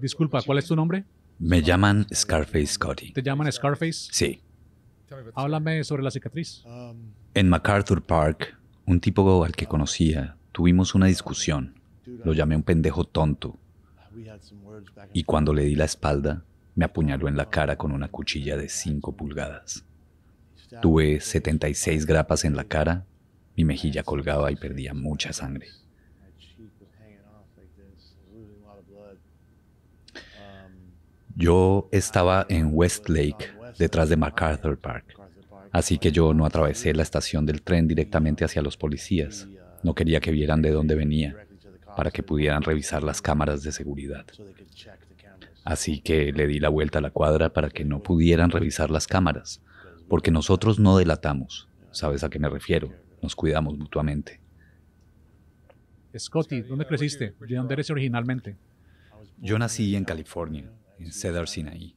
Disculpa, ¿cuál es tu nombre? Me llaman Scarface Scotty. ¿Te llaman Scarface? Sí. Háblame sobre la cicatriz. En MacArthur Park, un tipo al que conocía, tuvimos una discusión. Lo llamé un pendejo tonto. Y cuando le di la espalda, me apuñaló en la cara con una cuchilla de 5 pulgadas. Tuve 76 grapas en la cara, mi mejilla colgaba y perdía mucha sangre. Yo estaba en Westlake, detrás de MacArthur Park, así que yo no atravesé la estación del tren directamente hacia los policías. No quería que vieran de dónde venía, para que pudieran revisar las cámaras de seguridad. Así que le di la vuelta a la cuadra para que no pudieran revisar las cámaras, porque nosotros no delatamos. ¿Sabes a qué me refiero? Nos cuidamos mutuamente. Scotty, ¿dónde creciste? ¿De dónde eres originalmente? Yo nací en California, en Cedar Sinai.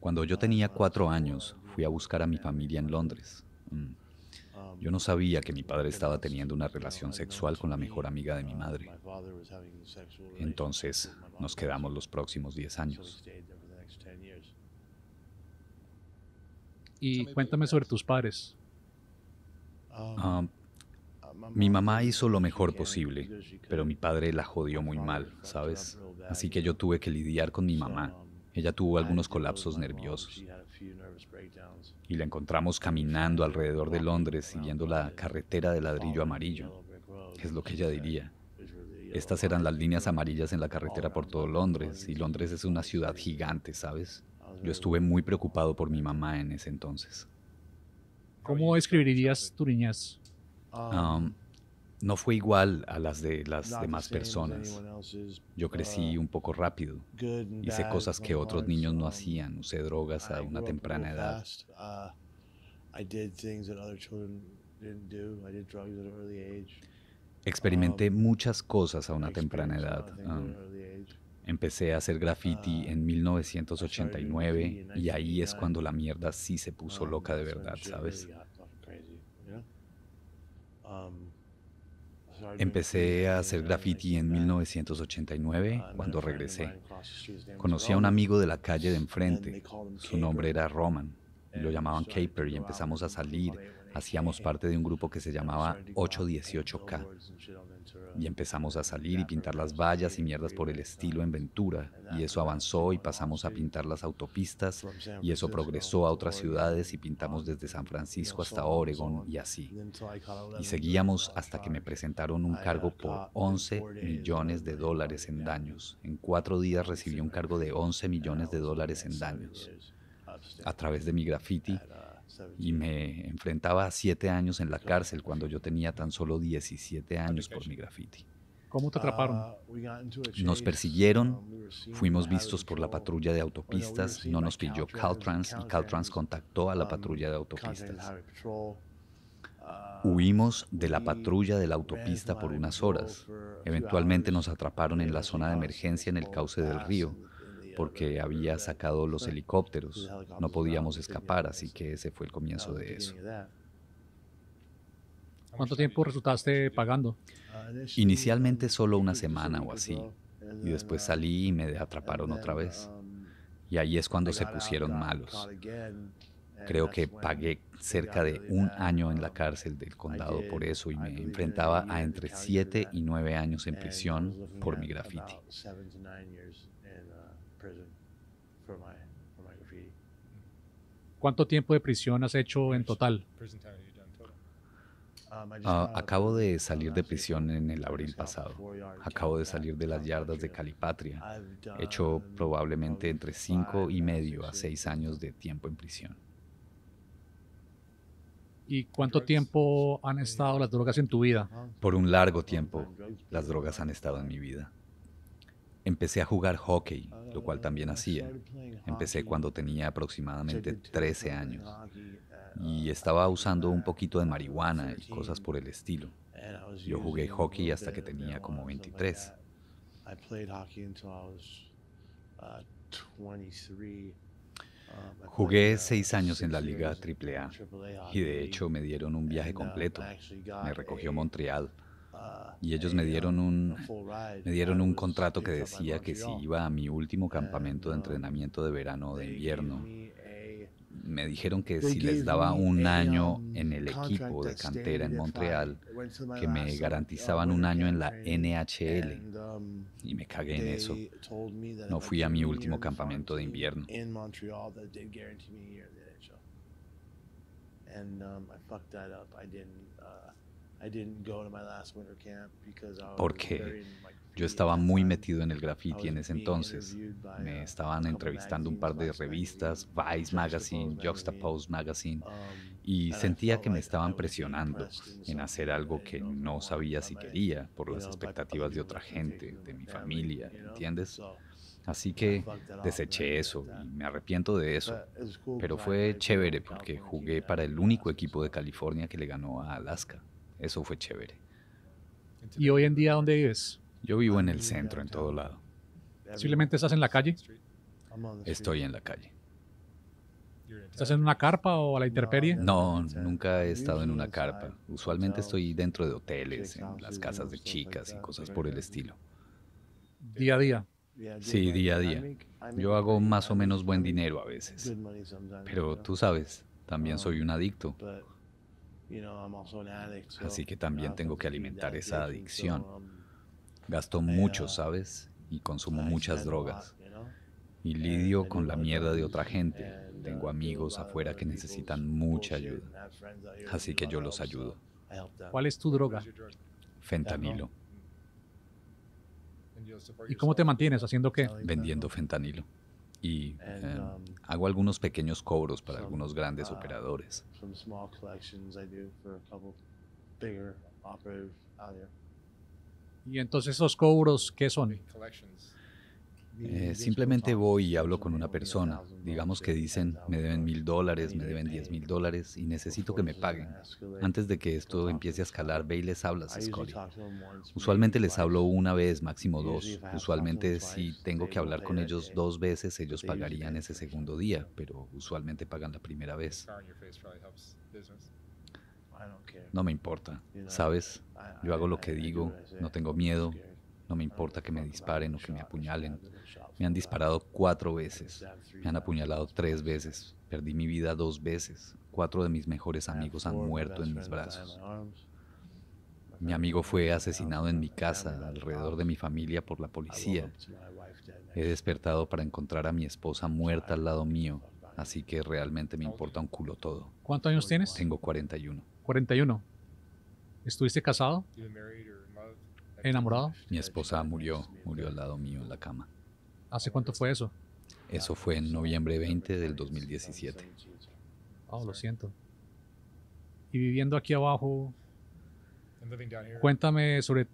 Cuando yo tenía cuatro años, fui a buscar a mi familia en Londres. Mm. Yo no sabía que mi padre estaba teniendo una relación sexual con la mejor amiga de mi madre. Entonces nos quedamos los próximos diez años. Y cuéntame sobre tus padres. Ah, mi mamá hizo lo mejor posible, pero mi padre la jodió muy mal, ¿sabes? Así que yo tuve que lidiar con mi mamá ella tuvo algunos colapsos oh, nerviosos y la encontramos caminando alrededor de Londres siguiendo la carretera de ladrillo amarillo. Es lo que ella diría. Estas eran las líneas amarillas en la carretera por todo Londres y Londres es una ciudad gigante, ¿sabes? Yo estuve muy preocupado por mi mamá en ese entonces. ¿Cómo escribirías tu niñez? Um, um, no fue igual a las de las demás personas. Yo crecí uh, un poco rápido. Hice cosas que otros niños no um, hacían. Usé drogas a una temprana edad. Experimenté muchas cosas a una temprana edad. Um, empecé a hacer graffiti uh, en 1989 y ahí es cuando la mierda sí se puso loca de verdad, ¿sabes? Um, Empecé a hacer graffiti en 1989 cuando regresé. Conocí a un amigo de la calle de enfrente. Su nombre era Roman. Lo llamaban Caper y empezamos a salir. Hacíamos parte de un grupo que se llamaba 818K y empezamos a salir y pintar las vallas y mierdas por el estilo en Ventura, y eso avanzó y pasamos a pintar las autopistas, y eso progresó a otras ciudades y pintamos desde San Francisco hasta Oregon y así. Y seguíamos hasta que me presentaron un cargo por 11 millones de dólares en daños. En cuatro días recibí un cargo de 11 millones de dólares en daños. A través de mi graffiti, y me enfrentaba a siete años en la cárcel cuando yo tenía tan solo 17 años por mi graffiti. ¿Cómo te atraparon? Ah, nos persiguieron, uh, fuimos vistos por la patrulla de autopistas, no nos pilló Caltrans y Caltrans contactó a la um, patrulla de autopistas. Uh, Huimos de la patrulla de la autopista por unas horas. Eventualmente nos atraparon en la zona de emergencia en el cauce del río porque había sacado los helicópteros. No podíamos escapar, así que ese fue el comienzo de eso. ¿Cuánto tiempo resultaste pagando? Ah, Inicialmente solo una semana o así, y después salí y me atraparon otra vez. Um, y ahí es cuando se pusieron malos. Creo que pagué cerca de un año en la um, cárcel del condado por eso y me enfrentaba a entre siete y nueve años en prisión por mi graffiti. ¿Cuánto tiempo de prisión has hecho en total? Um, ah, acabo de salir de prisión en el abril pasado. Acabo de salir de las yardas de Calipatria. He hecho probablemente entre cinco y medio a seis años de tiempo en prisión. ¿Y cuánto tiempo han estado las drogas en tu vida? Por un largo tiempo, las drogas han estado en mi vida. Empecé a jugar hockey, lo cual también hacía. Empecé cuando tenía aproximadamente 13 años y uh, estaba usando un poquito de marihuana y cosas por el estilo. Yo jugué hockey hasta que tenía como 23. Uh, um, jugué uh, seis años en la Liga AAA y de hecho me dieron un viaje completo. Me recogió Montreal y ellos me dieron un, me dieron un contrato que decía que si iba a mi último campamento de entrenamiento de verano o de invierno, me dijeron que si les daba un año en el equipo de cantera en Montreal, que me garantizaban un año en la NHL. Y me cagué en eso. No fui a mi último campamento de invierno. Um, uh, porque yo estaba muy metido en el graffiti en ese entonces. Me uh, estaban entrevistando un par de revistas, Vice Magazine, Juxtapose Magazine, um, y sentía que me estaban presionando en hacer algo que no sabía si quería por las expectativas de otra gente, de mi familia, ¿entiendes? Así que deseché eso y me arrepiento de eso. Pero fue chévere porque jugué para el único equipo de California que le ganó a Alaska. Eso fue chévere. ¿Y hoy en día dónde vives? Yo vivo en el centro, en todo lado. ¿Posiblemente estás en la calle? Estoy en la calle. ¿Estás en una carpa o a la intemperie? No, nunca he estado en una carpa. Usualmente estoy dentro de hoteles, en las casas de chicas y cosas por el estilo. ¿Día a día? Sí, día a día. Yo hago más o menos buen dinero a veces. Pero tú sabes, también uh-huh. soy un adicto. Así que también tengo que alimentar esa adicción. Gasto mucho, ¿sabes? Y consumo muchas drogas. Y lidio con la mierda de otra gente. Tengo uh, amigos afuera uh, que necesitan mucha ayuda. Así que yo los ayudo. ¿Cuál es tu droga? Fentanilo. Mm. ¿Y cómo te mantienes? ¿Haciendo qué? Vendiendo fentanilo y em, um, hago algunos pequeños cobros para algunos grandes uh, operadores. Y entonces esos cobros, ¿qué son? Eh, simplemente voy y hablo con una persona. Digamos que dicen, me deben mil dólares, me deben diez mil dólares y necesito que me pues, paguen. Eh, Antes de que esto empiece a escalar, ve y les hablas, Scotty. Usualmente les hablo una vez, máximo dos. Usualmente si tengo que hablar con ellos dos veces, ellos pagarían ese segundo día, pero usualmente pagan la primera vez. No me importa, ¿sabes? Yo hago lo que digo, no tengo miedo, no me importa que me disparen o que me apuñalen. Me han disparado cuatro veces. Me han apuñalado tres veces. Perdí mi vida dos veces. Cuatro de mis mejores amigos han muerto en mis brazos. Mi amigo fue asesinado en mi casa, alrededor de mi familia, por la policía. He despertado para encontrar a mi esposa muerta al lado mío, así que realmente me importa un culo todo. ¿Cuántos años tienes? Tengo 41. 41. ¿Estuviste casado? ¿Enamorado? Mi esposa murió, murió al lado mío en la cama. ¿Hace cuánto fue eso? Eso fue en noviembre 20 del 2017. Oh, lo siento. Y viviendo aquí abajo, cuéntame sobre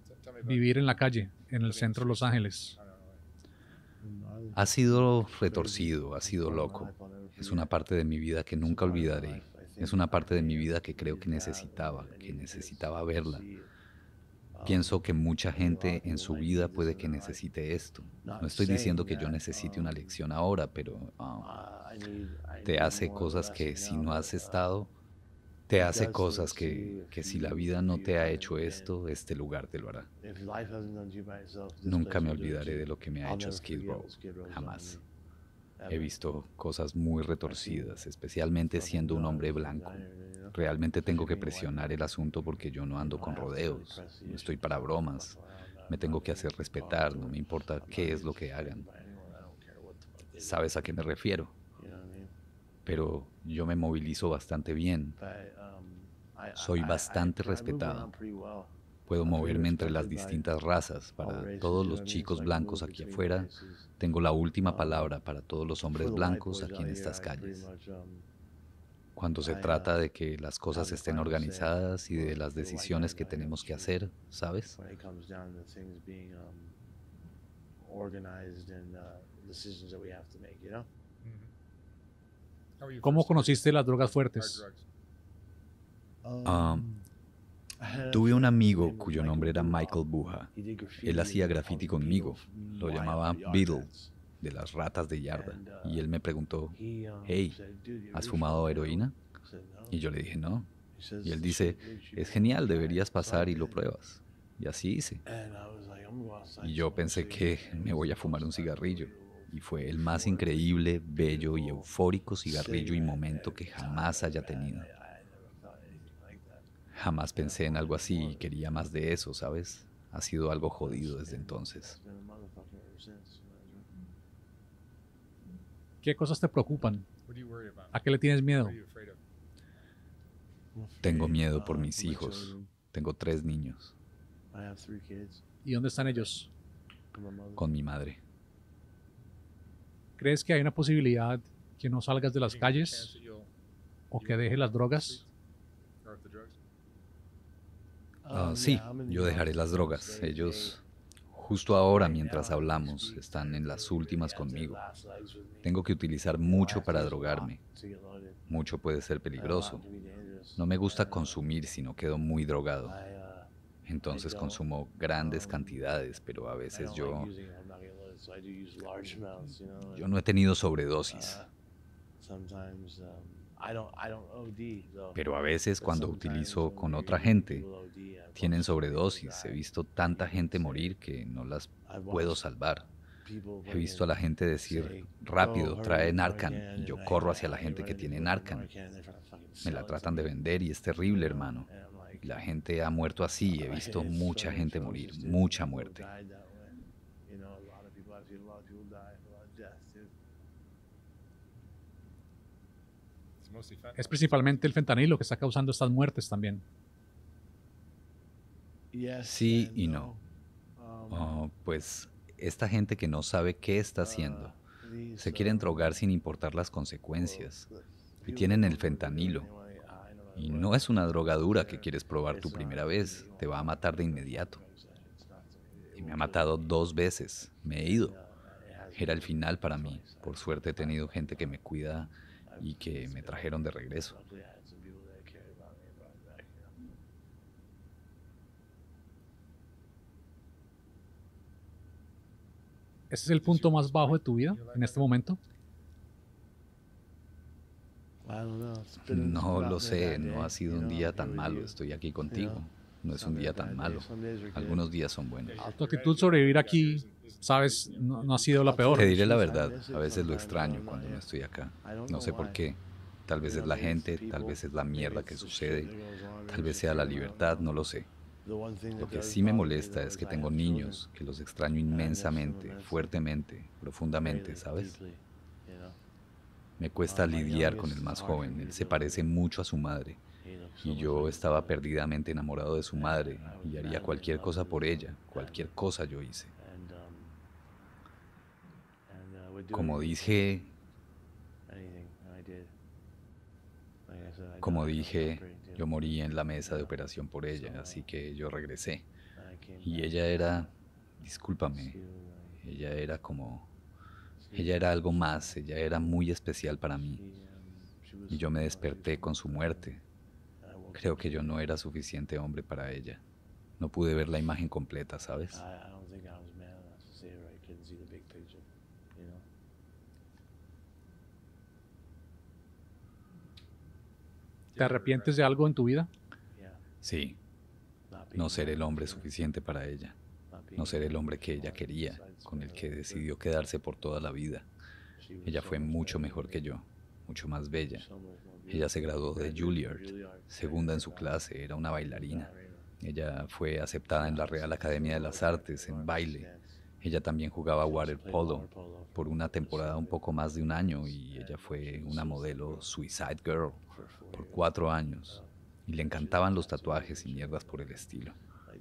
vivir en la calle, en el centro de Los Ángeles. Ha sido retorcido, ha sido loco. Es una parte de mi vida que nunca olvidaré. Es una parte de mi vida que creo que necesitaba, que necesitaba verla, Pienso que mucha gente en su vida puede que necesite esto. No estoy diciendo que yo necesite una lección ahora, pero um, te hace cosas que si no has estado, te hace cosas que, que si la vida no te ha hecho esto, este lugar te lo hará. Nunca me olvidaré de lo que me ha hecho Skid Row, jamás. He visto cosas muy retorcidas, especialmente siendo un hombre blanco realmente tengo que presionar el asunto porque yo no ando con ah, rodeos, pues, no estoy para bromas, me tengo que hacer respetar, no me importa qué es lo que hagan. ¿Sabes a qué me refiero? Pero yo me movilizo bastante bien, um, soy bastante respetado. Puedo moverme entre las distintas razas. Para todos los chicos blancos aquí afuera, tengo la última um, palabra para todos los hombres blancos aquí en estas calles. Um, cuando se trata de que las cosas estén organizadas y de las decisiones que tenemos que hacer, ¿sabes? Um, uh, ¿Cómo conociste las drogas fuertes? Um, um, tuve un amigo cuyo nombre era Michael Buja. Él hacía graffiti conmigo. Lo llamaba Beetle de las ratas de yarda. Uh, y él me preguntó, um, hey, ¿has fumado heroína? Y yo le dije, no. Y él dice, es genial, deberías pasar y lo pruebas. Y así hice. Y yo pensé que me voy a fumar un cigarrillo. Y fue el más increíble, bello y eufórico cigarrillo y eh, momento eh, que jamás haya tenido. Jamás pensé en algo así y quería más de eso, ¿sabes? Ha sido algo jodido desde entonces. ¿Qué cosas te preocupan? ¿A qué le tienes miedo? Tengo eh, miedo ah, por mis hijos. Tengo tres niños. ¿Y dónde están ellos? Con mi madre. ¿Crees que hay una posibilidad que no salgas de las calles o que dejes las drogas? Um, ah, sí, yo dejaré las drogas. Ellos Justo ahora, mientras hablamos, están en las últimas conmigo. Tengo que utilizar mucho para drogarme. Mucho puede ser peligroso. No me gusta consumir si no quedo muy drogado. Entonces consumo grandes cantidades, pero a veces yo... Yo no he tenido sobredosis. Pero a veces cuando utilizo con otra gente, tienen sobredosis. He visto tanta gente morir que no las puedo salvar. He visto a la gente decir, rápido, trae Narcan. Y yo corro hacia la gente que tiene Narcan. Me la tratan de vender y es terrible, hermano. la gente ha muerto así. He visto mucha gente morir, mucha muerte. Es principalmente el fentanilo que está causando estas muertes también. Sí y no. Um, oh, pues esta gente que no sabe qué está haciendo, uh, se quieren uh, drogar sin importar las oh, consecuencias. Y tienen el fentanilo. Y no es una drogadura que quieres probar tu primera vez, te va a matar de inmediato. Y me ha matado dos veces, me he ido. Era el final para mí. Por suerte he tenido gente que me cuida y que me trajeron de regreso. ¿Ese es el punto más bajo de tu vida en este momento? No lo sé, no ha sido un día tan malo, estoy aquí contigo. No es un día tan malo. Algunos días son buenos. Tu actitud sobrevivir aquí sabes, no, ha sido la peor. Te diré la verdad, a veces lo extraño cuando no estoy acá. No sé por qué. Tal vez es la gente, tal vez es la mierda que sucede, tal vez sea la libertad, no lo sé. Lo que sí me molesta es que tengo niños que los extraño inmensamente, fuertemente, profundamente, ¿sabes? Me cuesta lidiar con el más joven, él se parece mucho a su madre. Y yo estaba perdidamente enamorado de su madre y haría cualquier cosa por ella, cualquier cosa yo hice. Como dije, como dije, yo morí en la mesa de operación por ella, así que yo regresé. Y ella era, discúlpame, ella era como, ella era algo más, ella era muy especial para mí. Y yo me desperté con su muerte. Creo que yo no era suficiente hombre para ella. No pude ver la imagen completa, ¿sabes? ¿Te arrepientes de algo en tu vida? Sí. No ser el hombre suficiente para ella. No ser el hombre que ella quería, con el que decidió quedarse por toda la vida. Ella fue mucho mejor que yo, mucho más bella. Ella se graduó de Juilliard, segunda en su clase, era una bailarina. Ella fue aceptada en la Real Academia de las Artes en baile. Ella también jugaba water polo por una temporada un poco más de un año y ella fue una modelo Suicide Girl por cuatro años. Y le encantaban los tatuajes y mierdas por el estilo.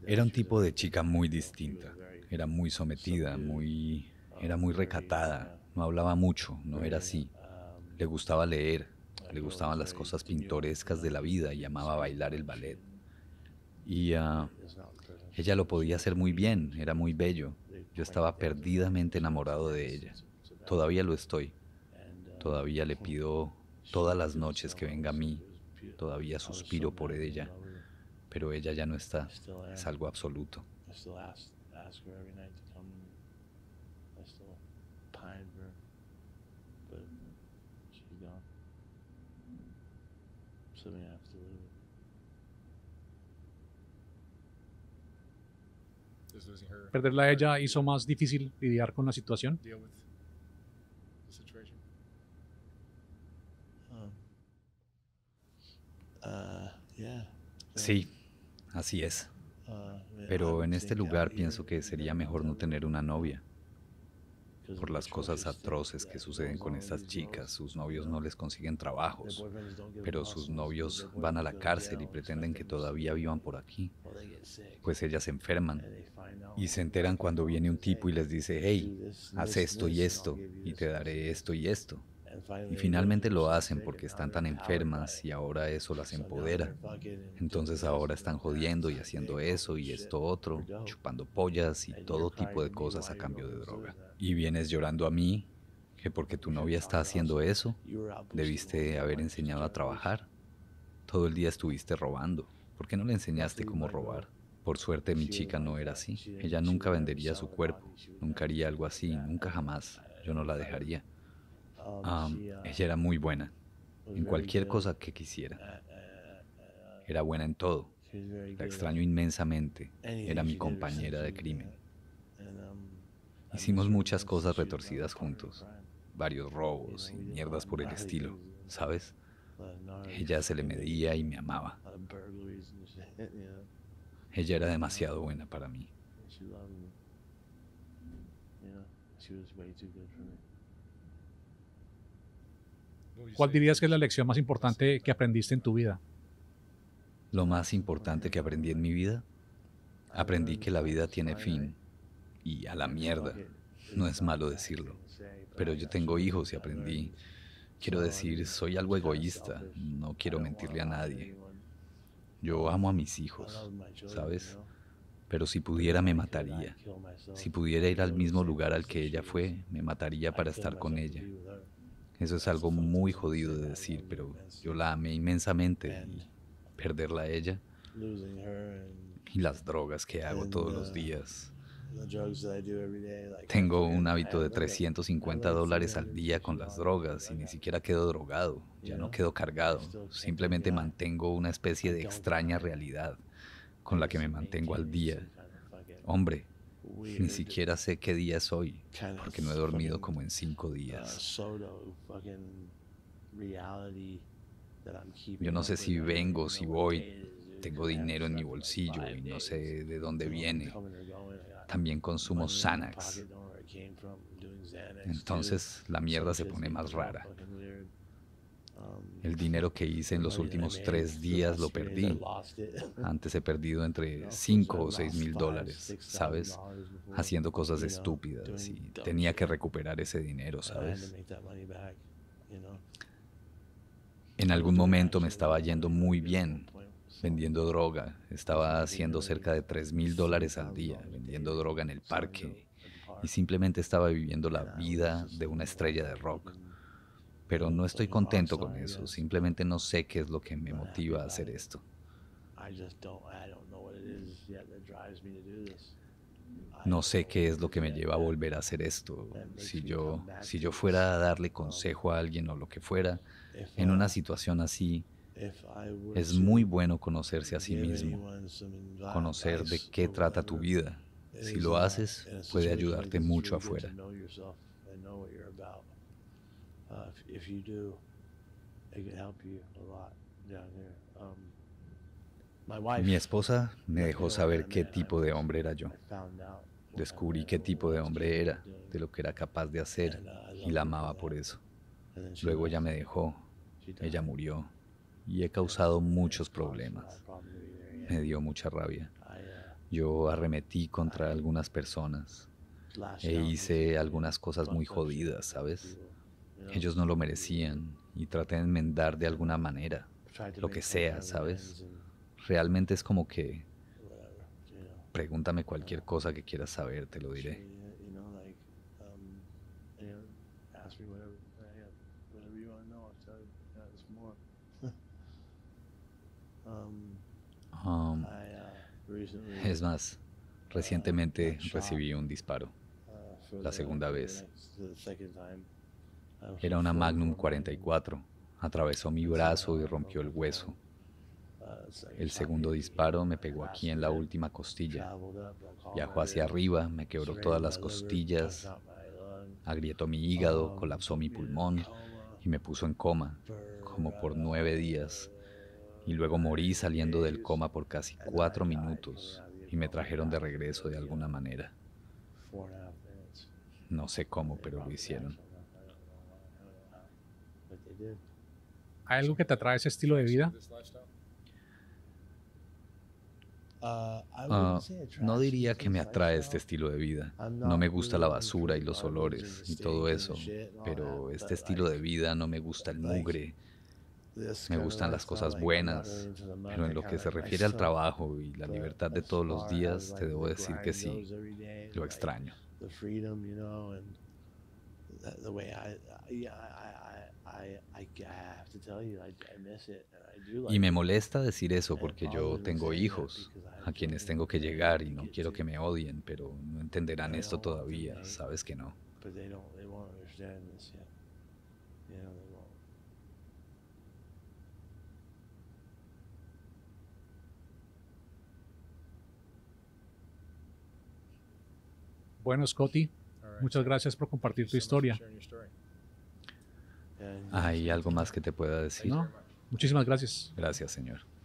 Era un tipo de chica muy distinta. Era muy sometida, muy... Uh, era muy recatada. No hablaba mucho, no era así. Um, le gustaba leer, uh, le gustaban las cosas pintorescas de la vida y amaba bailar el ballet. Y uh, ella lo podía hacer muy bien, era muy bello yo estaba perdidamente enamorado de ella. Todavía lo estoy. Todavía le pido todas las noches que venga a mí. Todavía suspiro por ella. Pero ella ya no está. Es algo absoluto. Perderla a ella hizo más difícil lidiar con la situación. Uh, sí, así es. Uh, Pero en este lugar pienso que sería mejor no tener una novia por las cosas este, atroces que suceden con estas chicas. Sus novios no les consiguen trabajos, pero sus novios van a la cárcel y pretenden que todavía vivan por aquí, pues ellas se enferman y se enteran cuando viene un tipo y les dice, hey, haz esto y esto y te daré esto y esto. Y finalmente lo hacen porque están tan enfermas y ahora eso las empodera. Entonces ahora están jodiendo y haciendo eso y esto otro, chupando pollas y todo tipo de cosas a cambio de droga. Y vienes llorando a mí que porque tu novia está haciendo eso, debiste haber enseñado a trabajar. Todo el día estuviste robando. ¿Por qué no le enseñaste cómo robar? Por suerte mi chica no era así. Ella nunca vendería su cuerpo, nunca haría algo así, nunca jamás. Yo no la dejaría. Oh, ah, ah. ella era muy buena en cualquier cosa que quisiera. Eh, eh, eh, era buena en todo. La extraño inmensamente. Era mi compañera de crimen. Um, Hicimos muchas cosas retorcidas juntos. Varios robos y mierdas por el estilo, ¿sabes? Ella se le medía y me amaba. Ella era demasiado buena para mí. ¿Cuál dirías que es la lección más importante que aprendiste en tu vida? Lo más importante que aprendí en mi vida, aprendí que la vida tiene fin y a la mierda. No es malo decirlo, pero yo tengo hijos y aprendí. Quiero decir, soy algo egoísta, no quiero mentirle a nadie. Yo amo a mis hijos, ¿sabes? Pero si pudiera me mataría. Si pudiera ir al mismo lugar al que ella fue, me mataría para estar con ella. Eso es algo muy jodido de decir, pero yo la amé inmensamente perderla a ella y las drogas que hago todos uh, los días. Tengo un hábito de 350 dólares al día con las drogas y ni siquiera quedo drogado, ya no quedo cargado, simplemente mantengo una especie de extraña realidad con la que me mantengo al día. Hombre, ni eh, eh, siquiera sé qué día es hoy, porque no he dormido como en cinco uh, días. Yo no sé si vengo, si voy. Tengo dinero en mi bolsillo y no sé de dónde viene. También consumo Xanax. Entonces la mierda se pone más rara. El dinero que hice en los últimos tres días lo perdí. Antes he perdido entre cinco o seis mil dólares, ¿sabes? Haciendo cosas estúpidas y tenía que recuperar ese dinero, ¿sabes? En algún momento me estaba yendo muy bien vendiendo droga. Estaba haciendo cerca de tres mil dólares al día vendiendo droga en el parque y simplemente estaba viviendo la vida de una estrella de rock pero no estoy pues, contento con eso. Simplemente no sé qué es lo que me motiva a hacer esto. No sé qué es lo que me lleva a volver a hacer esto. Si yo, si yo fuera a darle consejo a alguien o lo que fuera, en una situación así, es muy bueno conocerse a sí mismo, conocer de qué trata tu vida. Si lo haces, puede ayudarte mucho afuera mi esposa me dejó saber qué tipo de hombre era yo. Descubrí qué tipo de hombre era, uh, de lo que era capaz de hacer uh, y la amaba por eso. Luego ella me dejó, ella murió y he causado muchos problemas. Me dio mucha rabia. Uh, yo arremetí contra algunas personas e hice algunas cosas muy jodidas, ¿sabes? Ellos no lo merecían y traté de enmendar de alguna manera, lo que sea, ¿sabes? Realmente es como que pregúntame cualquier cosa que quieras saber, te lo diré. es más, uh, recientemente recibí un disparo, uh, la segunda vez. Era una Magnum 44. Atravesó mi brazo y rompió el hueso. El segundo disparo me pegó aquí en la última costilla. Viajó hacia arriba, me quebró todas las costillas, agrietó mi hígado, colapsó mi pulmón y me puso en coma, como por nueve días. Y luego morí saliendo del coma por casi cuatro minutos y me trajeron de regreso de alguna manera. No sé cómo, pero lo hicieron. ¿Hay algo que te atrae ese estilo de vida? Ah, no ah, diría que me atrae este estilo de vida. No me gusta la basura y los olores y todo eso, pero este estilo de vida no me gusta el mugre. Me gustan las cosas buenas, pero en lo que se refiere al trabajo y la libertad de todos los días, te debo decir que sí, lo extraño. Y me molesta decir eso porque yo tengo hijos a quienes tengo que llegar y no quiero que me odien, pero no entenderán esto todavía, sabes que no. Bueno, Scotty, muchas gracias por compartir tu historia. ¿Hay algo más que te pueda decir? No. Muchísimas gracias. Gracias, Señor.